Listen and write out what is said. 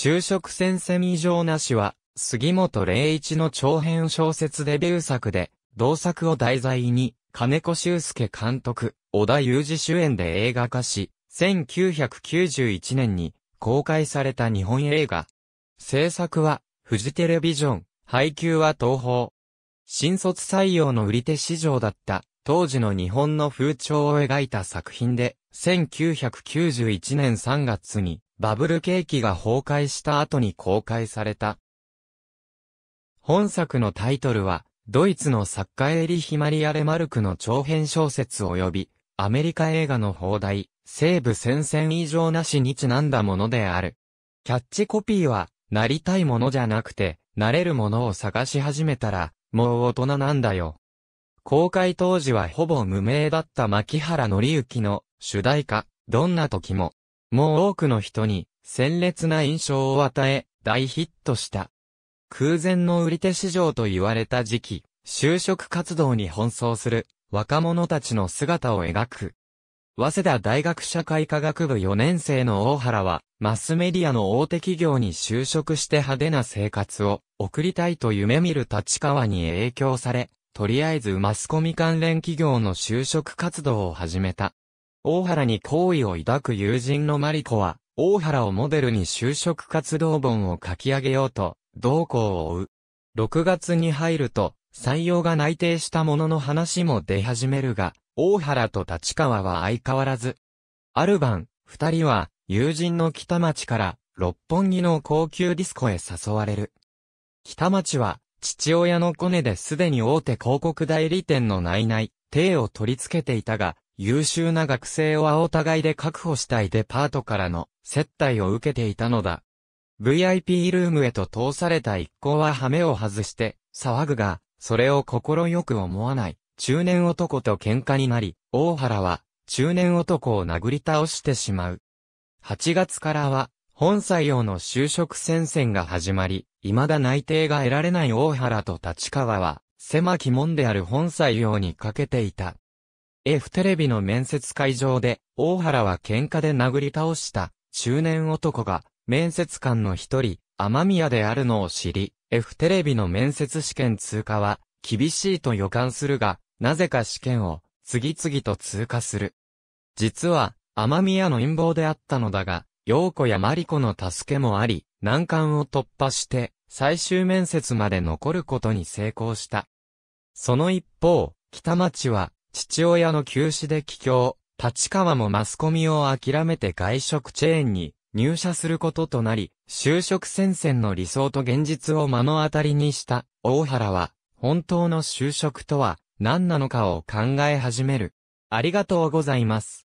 就職戦線以上なしは、杉本霊一の長編小説デビュー作で、同作を題材に、金子修介監督、小田裕二主演で映画化し、1991年に公開された日本映画。制作は、フジテレビジョン、配給は東宝。新卒採用の売り手市場だった、当時の日本の風潮を描いた作品で、1991年3月にバブル景気が崩壊した後に公開された。本作のタイトルは、ドイツの作家エリヒ・マリア・レマルクの長編小説及び、アメリカ映画の放題、西部戦線以上なしにちなんだものである。キャッチコピーは、なりたいものじゃなくて、なれるものを探し始めたら、もう大人なんだよ。公開当時はほぼ無名だった牧原紀之の主題歌、どんな時も、もう多くの人に、鮮烈な印象を与え、大ヒットした。空前の売り手市場と言われた時期、就職活動に奔走する若者たちの姿を描く。早稲田大学社会科学部4年生の大原は、マスメディアの大手企業に就職して派手な生活を送りたいと夢見る立川に影響され、とりあえずマスコミ関連企業の就職活動を始めた。大原に好意を抱く友人のマリコは、大原をモデルに就職活動本を書き上げようと、同行を追う。6月に入ると、採用が内定したものの話も出始めるが、大原と立川は相変わらず。ある晩、二人は、友人の北町から、六本木の高級ディスコへ誘われる。北町は、父親のコネですでに大手広告代理店の内々、手を取り付けていたが、優秀な学生を青互いで確保したいデパートからの接待を受けていたのだ。VIP ルームへと通された一行は羽目を外して騒ぐが、それを心よく思わない中年男と喧嘩になり、大原は中年男を殴り倒してしまう。8月からは本採用の就職戦線が始まり、未だ内定が得られない大原と立川は、狭き門である本採用にかけていた。F テレビの面接会場で、大原は喧嘩で殴り倒した中年男が、面接官の一人、天宮であるのを知り、F テレビの面接試験通過は、厳しいと予感するが、なぜか試験を、次々と通過する。実は、天宮の陰謀であったのだが、陽子やマリコの助けもあり、難関を突破して、最終面接まで残ることに成功した。その一方、北町は、父親の休止で帰郷、立川もマスコミを諦めて外食チェーンに入社することとなり、就職戦線の理想と現実を目の当たりにした大原は、本当の就職とは何なのかを考え始める。ありがとうございます。